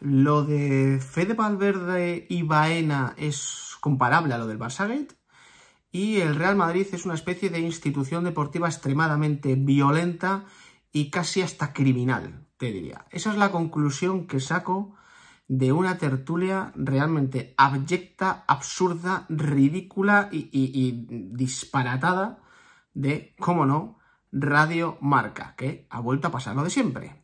¿Lo de Fede Valverde y Baena es comparable a lo del Barçaget? Y el Real Madrid es una especie de institución deportiva extremadamente violenta y casi hasta criminal, te diría. Esa es la conclusión que saco de una tertulia realmente abyecta, absurda, ridícula y, y, disparatada de, cómo no, Radio Marca, que ha vuelto a pasar lo de siempre.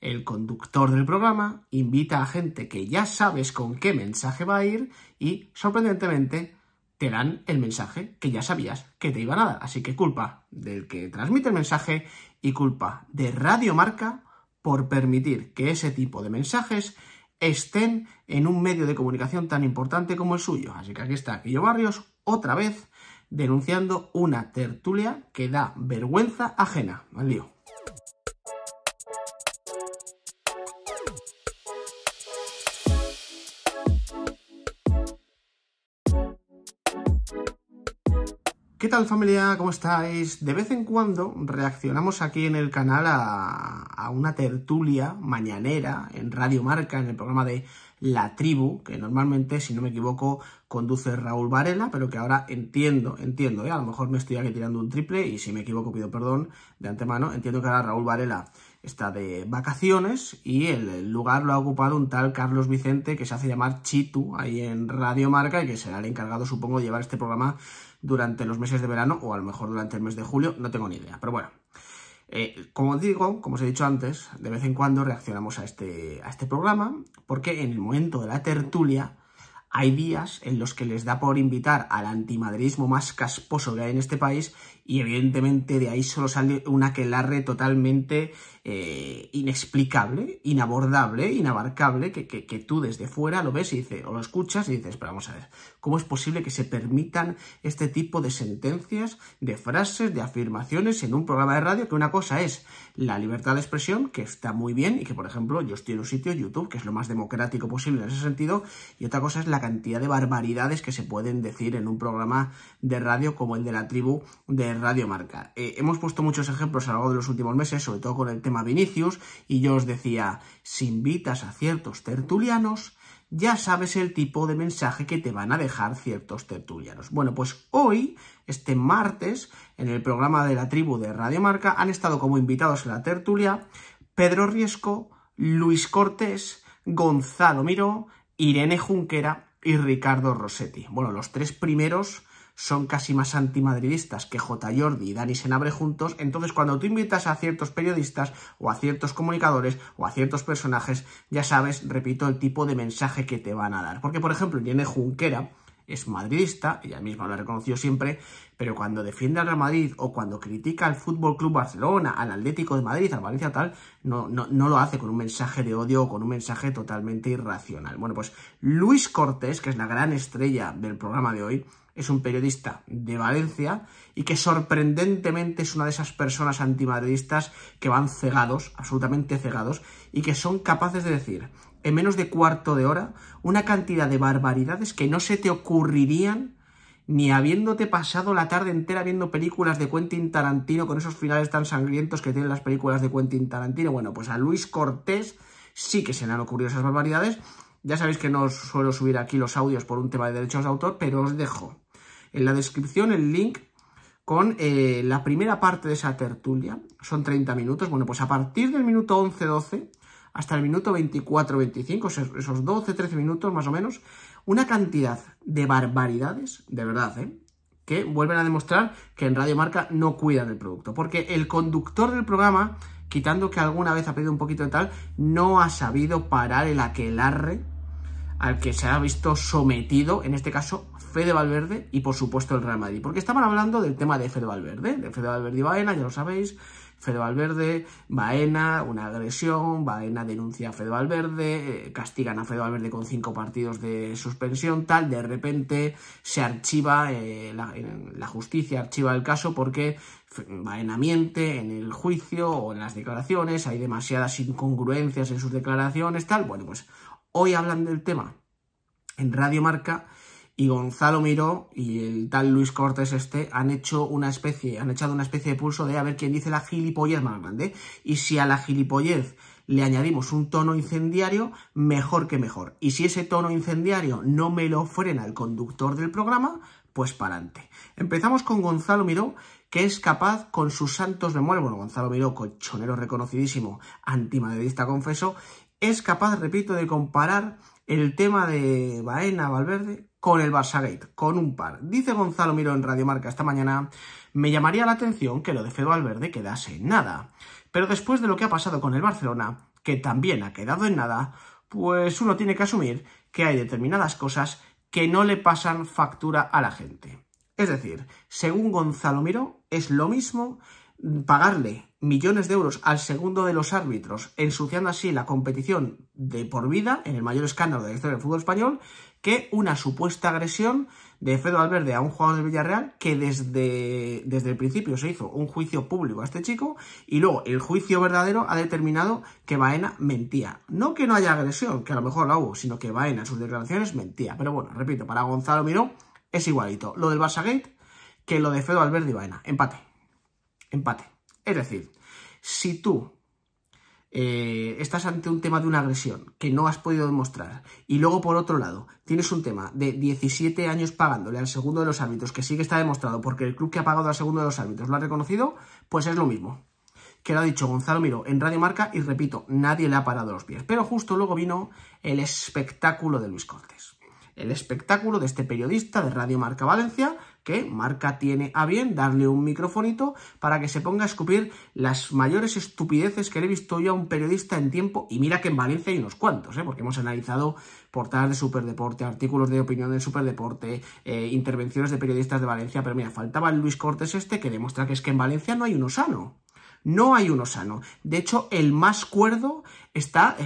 El conductor del programa invita a gente que ya sabes con qué mensaje va a ir y, sorprendentemente, te dan el mensaje que ya sabías que te iba a dar. Así que culpa del que transmite el mensaje y culpa de Radio Marca por permitir que ese tipo de mensajes estén en un medio de comunicación tan importante como el suyo. Así que aquí está Aquillo Barrios otra vez denunciando una tertulia que da vergüenza ajena. Al ¿Qué tal familia? ¿Cómo estáis? De vez en cuando reaccionamos aquí en el canal a, una tertulia mañanera en Radio Marca, en el programa de La Tribu, que normalmente, si no me equivoco, conduce Raúl Varela, pero que ahora entiendo, entiendo, ¿eh? a lo mejor me estoy aquí tirando un triple y si me equivoco pido perdón de antemano, entiendo que ahora Raúl Varela está de vacaciones y el lugar lo ha ocupado un tal Carlos Vicente que se hace llamar Chitu ahí en Radio Marca y que será el encargado, supongo, de llevar este programa durante los meses de verano o a lo mejor durante el mes de julio, no tengo ni idea. Pero bueno, eh, como digo, como os he dicho antes, de vez en cuando reaccionamos a este, a este programa porque en el momento de la tertulia hay días en los que les da por invitar al antimadridismo más casposo que hay en este país y evidentemente de ahí solo sale una que larre totalmente eh, inexplicable, inabordable, inabarcable, que, tú desde fuera lo ves y dices, o lo escuchas y dices, pero vamos a ver, ¿cómo es posible que se permitan este tipo de sentencias, de frases, de afirmaciones en un programa de radio? Que una cosa es la libertad de expresión, que está muy bien, y que por ejemplo yo estoy en un sitio, YouTube, que es lo más democrático posible en ese sentido, y otra cosa es la cantidad de barbaridades que se pueden decir en un programa de radio como el de la tribu de Radio Marca. Eh, hemos puesto muchos ejemplos a lo largo de los últimos meses, sobre todo con el tema Vinicius, y yo os decía, si invitas a ciertos tertulianos, ya sabes el tipo de mensaje que te van a dejar ciertos tertulianos. Bueno, pues hoy, este martes, en el programa de la tribu de Radio Marca, han estado como invitados en la tertulia Pedro Riesco, Luis Cortés, Gonzalo Miró, Irene Junquera y Ricardo Rossetti. Bueno, los tres primeros son casi más antimadridistas que J. Jordi y Dani Senabre juntos, entonces cuando tú invitas a ciertos periodistas o a ciertos comunicadores o a ciertos personajes, ya sabes, repito, el tipo de mensaje que te van a dar. Porque, por ejemplo, tiene Junquera es madridista, ella misma lo ha reconocido siempre, pero cuando defiende al Real Madrid o cuando critica al Fútbol Club Barcelona, al Atlético de Madrid, al Valencia tal, no, no lo hace con un mensaje de odio o con un mensaje totalmente irracional. Bueno, pues Luis Cortés, que es la gran estrella del programa de hoy, es un periodista de Valencia y que sorprendentemente es una de esas personas antimadridistas que van cegados, absolutamente cegados, y que son capaces de decir en menos de cuarto de hora una cantidad de barbaridades que no se te ocurrirían ni habiéndote pasado la tarde entera viendo películas de Quentin Tarantino con esos finales tan sangrientos que tienen las películas de Quentin Tarantino. Bueno, pues a Luis Cortés sí que se le han ocurrido esas barbaridades. Ya sabéis que no suelo subir aquí los audios por un tema de derechos de autor, pero os dejo en la descripción el link con eh, la primera parte de esa tertulia. Son 30 minutos. Bueno, pues a partir del minuto 11-12 hasta el minuto 24-25, esos 12-13 minutos más o menos, una cantidad de barbaridades, de verdad, ¿eh? que vuelven a demostrar que en Radio Marca no cuidan del producto. Porque el conductor del programa, quitando que alguna vez ha pedido un poquito de tal, no ha sabido parar el aquelarre al que se ha visto sometido, en este caso, Fede Valverde y por supuesto el Real Madrid. Porque estaban hablando del tema de Fede Valverde, de Fede Valverde y Baena, ya lo sabéis, Fede Valverde, Baena, una agresión, Baena denuncia a Fede Valverde, eh, castigan a Fede Valverde con cinco partidos de suspensión, tal, de repente se archiva, eh, la, la justicia archiva el caso porque Baena miente en el juicio o en las declaraciones, hay demasiadas incongruencias en sus declaraciones, tal. Bueno, pues hoy hablan del tema en Radio Marca y Gonzalo Miró y el tal Luis Cortés este han hecho una especie, han echado una especie de pulso de a ver quién dice la gilipollez más grande. Y si a la gilipollez le añadimos un tono incendiario, mejor que mejor. Y si ese tono incendiario no me lo frena el conductor del programa, pues para adelante. Empezamos con Gonzalo Miró, que es capaz con sus santos memorias, bueno, Gonzalo Miró, colchonero reconocidísimo, antimadridista confeso, es capaz, repito, de comparar el tema de Baena Valverde con el Barça-Gate, con un par. Dice Gonzalo Miro en Radio Marca esta mañana, me llamaría la atención que lo de Fede Valverde quedase en nada. Pero después de lo que ha pasado con el Barcelona, que también ha quedado en nada, pues uno tiene que asumir que hay determinadas cosas que no le pasan factura a la gente. Es decir, según Gonzalo Miro, es lo mismo pagarle millones de euros al segundo de los árbitros, ensuciando así la competición de por vida, en el mayor escándalo de la historia del fútbol español, que una supuesta agresión de Fedo Alberde a un jugador del Villarreal que desde, desde el principio se hizo un juicio público a este chico y luego el juicio verdadero ha determinado que Baena mentía. No que no haya agresión, que a lo mejor la hubo, sino que Baena en sus declaraciones mentía. Pero bueno, repito, para Gonzalo Miró es igualito lo del Barça Gate que lo de Fedo Valverde y Baena. Empate. Empate. Es decir, si tú eh, estás ante un tema de una agresión que no has podido demostrar y luego por otro lado tienes un tema de 17 años pagándole al segundo de los árbitros que sí que está demostrado porque el club que ha pagado al segundo de los árbitros lo ha reconocido, pues es lo mismo. Que lo ha dicho Gonzalo Miro en Radio Marca y repito, nadie le ha parado los pies. Pero justo luego vino el espectáculo de Luis Cortés el espectáculo de este periodista de Radio Marca Valencia, que Marca tiene a bien darle un microfonito para que se ponga a escupir las mayores estupideces que le he visto yo a un periodista en tiempo, y mira que en Valencia hay unos cuantos, ¿eh? porque hemos analizado portadas de Superdeporte, artículos de opinión de Superdeporte, eh, intervenciones de periodistas de Valencia, pero mira, faltaba el Luis Cortés este que demuestra que es que en Valencia no hay uno sano. No hay uno sano. De hecho, el más cuerdo está,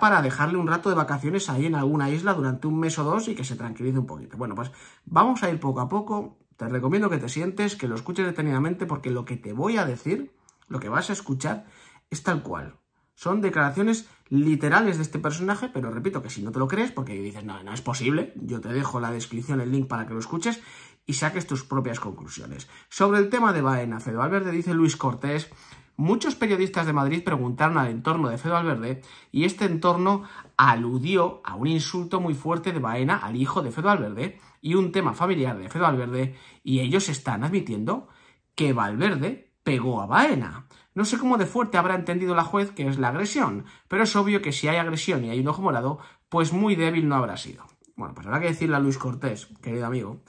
para dejarle un rato de vacaciones ahí en alguna isla durante un mes o dos y que se tranquilice un poquito. Bueno, pues vamos a ir poco a poco. Te recomiendo que te sientes, que lo escuches detenidamente, porque lo que te voy a decir, lo que vas a escuchar, es tal cual. Son declaraciones literales de este personaje, pero repito que si no te lo crees, porque dices, no, no es posible, yo te dejo la descripción, el link para que lo escuches y saques tus propias conclusiones. Sobre el tema de Baena, Fedo Valverde dice Luis Cortés, muchos periodistas de Madrid preguntaron al entorno de Fedo Valverde y este entorno aludió a un insulto muy fuerte de Baena al hijo de Fedo Valverde y un tema familiar de Fedo Valverde y ellos están admitiendo que Valverde pegó a Baena. No sé cómo de fuerte habrá entendido la juez que es la agresión, pero es obvio que si hay agresión y hay un ojo morado, pues muy débil no habrá sido. Bueno, pues habrá que decirle a Luis Cortés, querido amigo,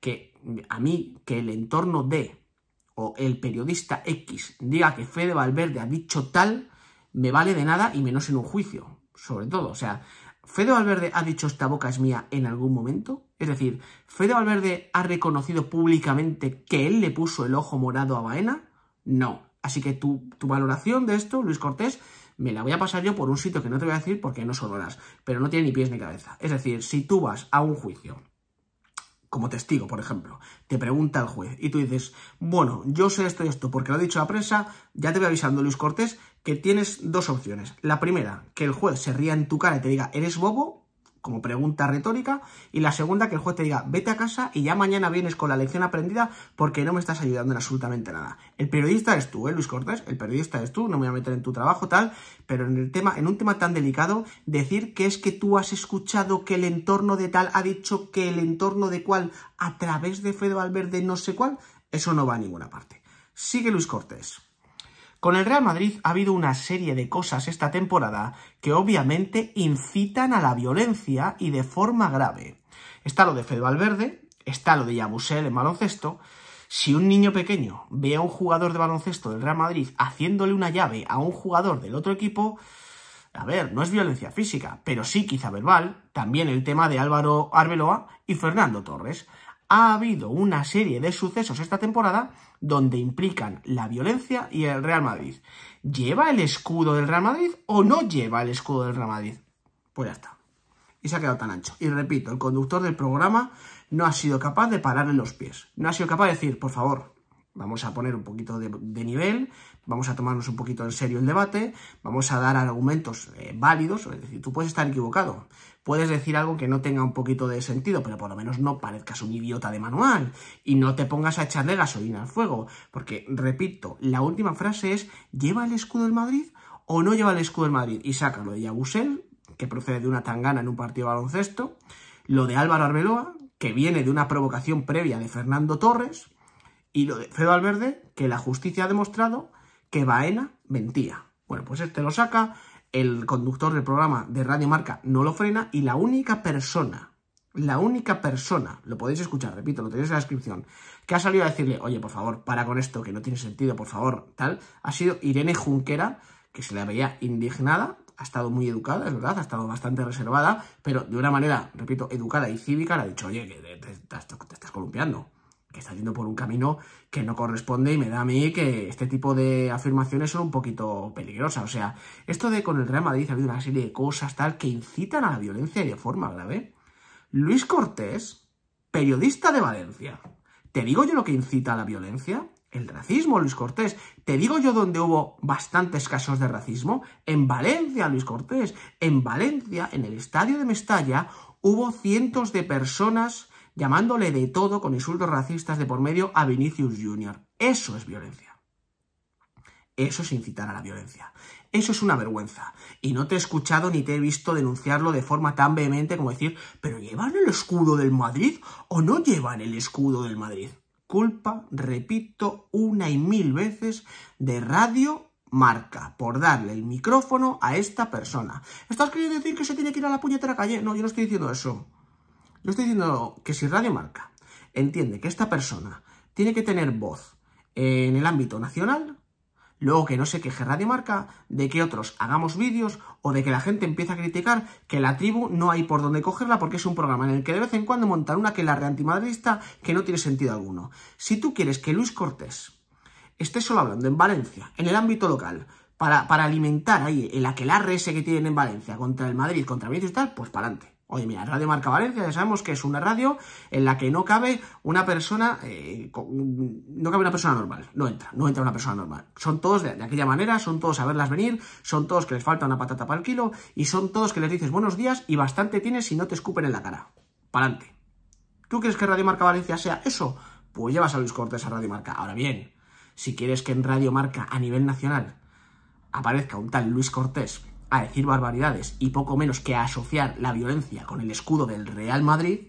que a mí, que el entorno de o el periodista X diga que Fede Valverde ha dicho tal, me vale de nada y menos en un juicio, sobre todo. O sea, ¿Fede Valverde ha dicho esta boca es mía en algún momento? Es decir, ¿Fede Valverde ha reconocido públicamente que él le puso el ojo morado a Baena? No. Así que tu, tu valoración de esto, Luis Cortés, me la voy a pasar yo por un sitio que no te voy a decir porque no son horas, pero no tiene ni pies ni cabeza. Es decir, si tú vas a un juicio como testigo, por ejemplo, te pregunta el juez y tú dices, bueno, yo sé esto y esto porque lo ha dicho la prensa, ya te voy avisando Luis Cortés que tienes dos opciones. La primera, que el juez se ría en tu cara y te diga, eres bobo, como pregunta retórica, y la segunda que el juez te diga, vete a casa y ya mañana vienes con la lección aprendida porque no me estás ayudando en absolutamente nada. El periodista es tú, ¿eh, Luis Cortés? El periodista es tú, no me voy a meter en tu trabajo tal, pero en, el tema, en un tema tan delicado, decir que es que tú has escuchado que el entorno de tal ha dicho que el entorno de cual a través de Fede Valverde no sé cuál, eso no va a ninguna parte. Sigue Luis Cortés. Con el Real Madrid ha habido una serie de cosas esta temporada que obviamente incitan a la violencia y de forma grave. Está lo de Fede Valverde, está lo de Yabusel en baloncesto. Si un niño pequeño ve a un jugador de baloncesto del Real Madrid haciéndole una llave a un jugador del otro equipo, a ver, no es violencia física, pero sí quizá verbal, también el tema de Álvaro Arbeloa y Fernando Torres ha habido una serie de sucesos esta temporada donde implican la violencia y el Real Madrid. ¿Lleva el escudo del Real Madrid o no lleva el escudo del Real Madrid? Pues ya está. Y se ha quedado tan ancho. Y repito, el conductor del programa no ha sido capaz de parar en los pies. No ha sido capaz de decir, por favor, vamos a poner un poquito de, nivel, vamos a tomarnos un poquito en serio el debate, vamos a dar argumentos eh, válidos. Es decir, tú puedes estar equivocado, puedes decir algo que no tenga un poquito de sentido, pero por lo menos no parezcas un idiota de manual y no te pongas a echarle gasolina al fuego. Porque, repito, la última frase es, ¿lleva el escudo del Madrid o no lleva el escudo del Madrid? Y sácalo de Yabusel, que procede de una tangana en un partido de baloncesto, lo de Álvaro Arbeloa, que viene de una provocación previa de Fernando Torres, y lo de Fedo Alverde, que la justicia ha demostrado que Baena mentía. Bueno, pues este lo saca, el conductor del programa de Radio Marca no lo frena y la única persona, la única persona, lo podéis escuchar, repito, lo tenéis en la descripción, que ha salido a decirle, oye, por favor, para con esto, que no tiene sentido, por favor, tal, ha sido Irene Junquera, que se la veía indignada, ha estado muy educada, es verdad, ha estado bastante reservada, pero de una manera, repito, educada y cívica, le ha dicho, oye, que te, estás columpiando que está yendo por un camino que no corresponde y me da a mí que este tipo de afirmaciones son un poquito peligrosas. O sea, esto de con el Real Madrid ha habido una serie de cosas tal que incitan a la violencia de forma grave. Luis Cortés, periodista de Valencia, ¿te digo yo lo que incita a la violencia? El racismo, Luis Cortés. Te digo yo dónde hubo bastantes casos de racismo. En Valencia, Luis Cortés. En Valencia, en el estadio de Mestalla, hubo cientos de personas llamándole de todo con insultos racistas de por medio a Vinicius Jr. Eso es violencia. Eso es incitar a la violencia. Eso es una vergüenza. Y no te he escuchado ni te he visto denunciarlo de forma tan vehemente como decir, pero ¿llevan el escudo del Madrid o no llevan el escudo del Madrid? Culpa, repito, una y mil veces de radio marca por darle el micrófono a esta persona. ¿Estás queriendo decir que se tiene que ir a la puñetera calle? No, yo no estoy diciendo eso. No estoy diciendo que si Radio Marca entiende que esta persona tiene que tener voz en el ámbito nacional, luego que no se queje Radio Marca de que otros hagamos vídeos o de que la gente empiece a criticar que la tribu no hay por dónde cogerla porque es un programa en el que de vez en cuando montan una que la que no tiene sentido alguno. Si tú quieres que Luis Cortés esté solo hablando en Valencia, en el ámbito local, para, para alimentar ahí el aquelarre ese que tienen en Valencia contra el Madrid, contra Vinicius y tal, pues para adelante. Oye, mira, Radio Marca Valencia, ya sabemos que es una radio en la que no cabe una persona, eh, no cabe una persona normal, no entra, no entra una persona normal. Son todos de, aquella manera, son todos a verlas venir, son todos que les falta una patata para el kilo y son todos que les dices buenos días y bastante tienes si no te escupen en la cara. adelante ¿Tú crees que Radio Marca Valencia sea eso? Pues llevas a Luis Cortés a Radio Marca. Ahora bien, si quieres que en Radio Marca a nivel nacional aparezca un tal Luis Cortés a decir barbaridades y poco menos que a asociar la violencia con el escudo del Real Madrid,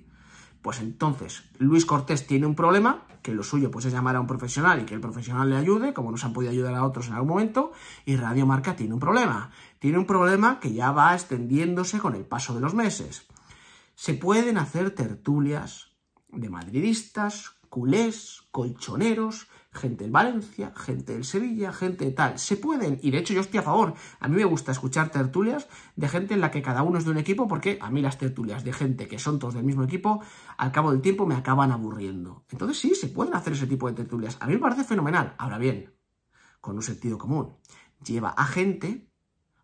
pues entonces Luis Cortés tiene un problema, que lo suyo pues es llamar a un profesional y que el profesional le ayude, como nos han podido ayudar a otros en algún momento, y Radio Marca tiene un problema. Tiene un problema que ya va extendiéndose con el paso de los meses. Se pueden hacer tertulias de madridistas, culés, colchoneros, gente del Valencia, gente del Sevilla, gente tal. Se pueden, y de hecho yo estoy a favor. A mí me gusta escuchar tertulias de gente en la que cada uno es de un equipo, porque a mí las tertulias de gente que son todos del mismo equipo, al cabo del tiempo me acaban aburriendo. Entonces sí, se pueden hacer ese tipo de tertulias. A mí me parece fenomenal. Ahora bien, con un sentido común. Lleva a gente,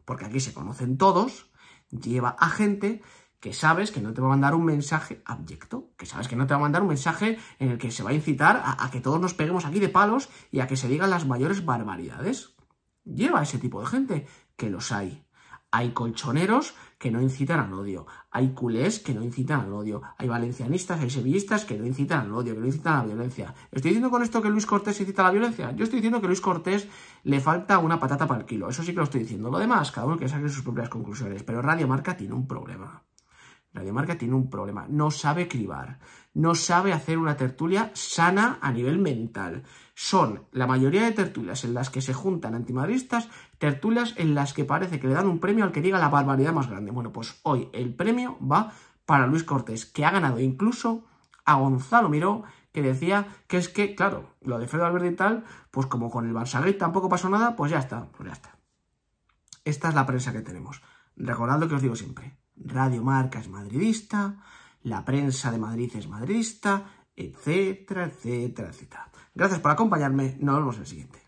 porque aquí se conocen todos, lleva a gente que sabes que no te va a mandar un mensaje abyecto, que sabes que no te va a mandar un mensaje en el que se va a incitar a, que todos nos peguemos aquí de palos y a que se digan las mayores barbaridades. Lleva a ese tipo de gente, que los hay. Hay colchoneros que no incitan al odio, hay culés que no incitan al odio, hay valencianistas, hay sevillistas que no incitan al odio, que no incitan a la violencia. ¿Estoy diciendo con esto que Luis Cortés incita a la violencia? Yo estoy diciendo que Luis Cortés le falta una patata para el kilo, eso sí que lo estoy diciendo. Lo demás, cada uno que saque sus propias conclusiones, pero Radio Marca tiene un problema. Marca tiene un problema, no sabe cribar, no sabe hacer una tertulia sana a nivel mental. Son la mayoría de tertulias en las que se juntan antimadristas, tertulias en las que parece que le dan un premio al que diga la barbaridad más grande. Bueno, pues hoy el premio va para Luis Cortés, que ha ganado incluso a Gonzalo Miró, que decía que es que, claro, lo de Fredo Alberti y tal, pues como con el Barça tampoco pasó nada, pues ya está, pues ya está. Esta es la prensa que tenemos. Recordando que os digo siempre, Radio Marca es madridista, la prensa de Madrid es madridista, etcétera, etcétera, etcétera. Gracias por acompañarme, nos vemos en el siguiente.